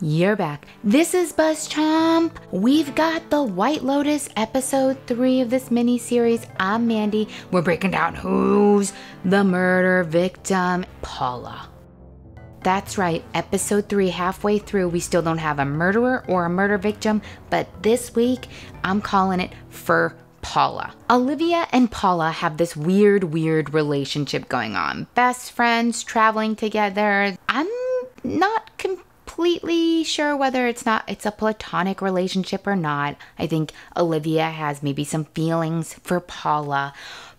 You're back. This is Buzz Chomp. We've got the White Lotus episode three of this mini series. I'm Mandy. We're breaking down who's the murder victim, Paula. That's right, episode three, halfway through, we still don't have a murderer or a murder victim, but this week I'm calling it for Paula. Olivia and Paula have this weird, weird relationship going on. Best friends, traveling together. I'm not confused completely sure whether it's not it's a platonic relationship or not. I think Olivia has maybe some feelings for Paula.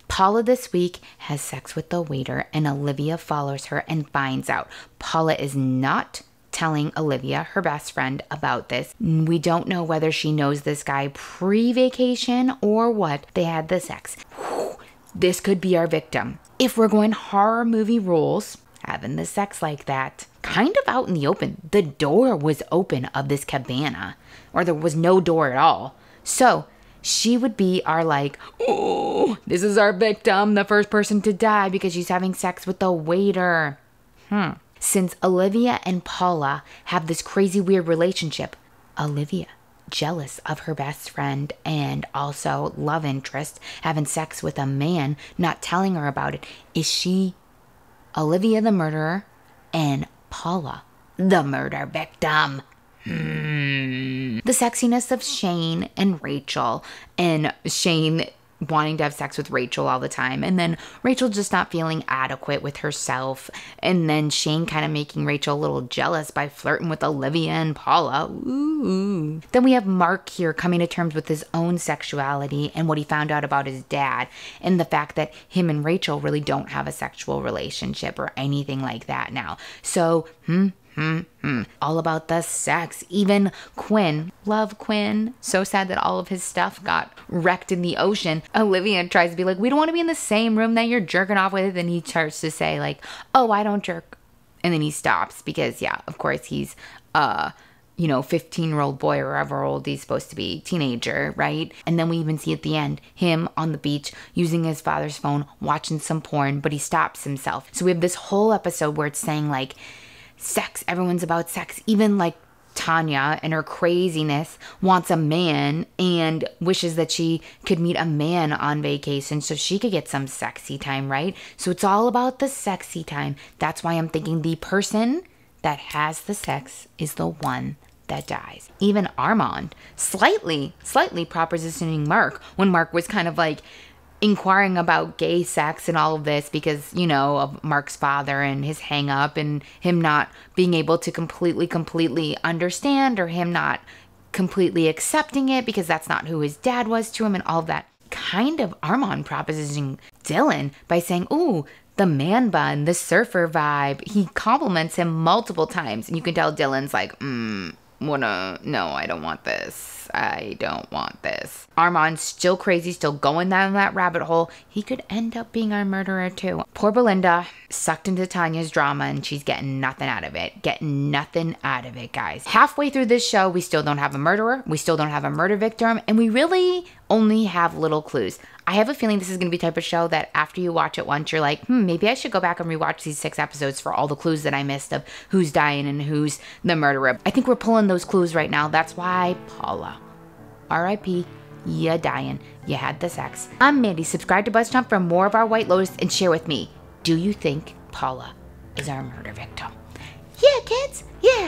Paula this week has sex with the waiter and Olivia follows her and finds out. Paula is not telling Olivia, her best friend, about this. We don't know whether she knows this guy pre vacation or what. They had the sex. Whew, this could be our victim. If we're going horror movie rules, having the sex like that. Kind of out in the open. The door was open of this cabana, or there was no door at all. So she would be our, like, oh, this is our victim, the first person to die because she's having sex with the waiter. Hmm. Since Olivia and Paula have this crazy weird relationship, Olivia jealous of her best friend and also love interest having sex with a man not telling her about it is she Olivia the murderer, and Paula the murder victim. Hmm. The sexiness of Shane and Rachel, and Shane wanting to have sex with Rachel all the time. And then Rachel just not feeling adequate with herself. And then Shane kind of making Rachel a little jealous by flirting with Olivia and Paula. Ooh. Then we have Mark here coming to terms with his own sexuality and what he found out about his dad and the fact that him and Rachel really don't have a sexual relationship or anything like that now. So, hmm, mm-hmm. all about the sex. Even Quinn, love Quinn. So sad that all of his stuff got wrecked in the ocean. Olivia tries to be like, we don't want to be in the same room that you're jerking off with. And he starts to say like, oh, I don't jerk. And then he stops because yeah, of course he's uh you know, 15 year old boy or however old he's supposed to be, teenager, right? And then we even see at the end him on the beach using his father's phone, watching some porn, but he stops himself. So we have this whole episode where it's saying, like, sex. Everyone's about sex. Even like Tanya and her craziness wants a man and wishes that she could meet a man on vacation so she could get some sexy time, right? So it's all about the sexy time. That's why I'm thinking the person that has the sex is the one that dies. Even Armand, slightly, slightly propositioning Mark when Mark was kind of like, inquiring about gay sex and all of this because, you know, of Mark's father and his hang up and him not being able to completely, completely understand or him not completely accepting it because that's not who his dad was to him and all that. Kind of Armand propositioning Dylan by saying, Ooh, the man bun, the surfer vibe. He compliments him multiple times. And you can tell Dylan's like, mm, wanna, no, I don't want this. I don't want this. Armand's still crazy, still going down that rabbit hole. He could end up being our murderer too. Poor Belinda sucked into Tanya's drama and she's getting nothing out of it. Getting nothing out of it, guys. Halfway through this show, we still don't have a murderer. We still don't have a murder victim. And we really only have little clues. I have a feeling this is going to be type of show that after you watch it once, you're like, hmm, maybe I should go back and rewatch these six episodes for all the clues that I missed of who's dying and who's the murderer. I think we're pulling the those clues right now. That's why Paula. RIP, ya dying. You had the sex. I'm Mandy. Subscribe to Buzzjump for more of our White Lotus and share with me. Do you think Paula is our murder victim? Yeah, kids. Yeah.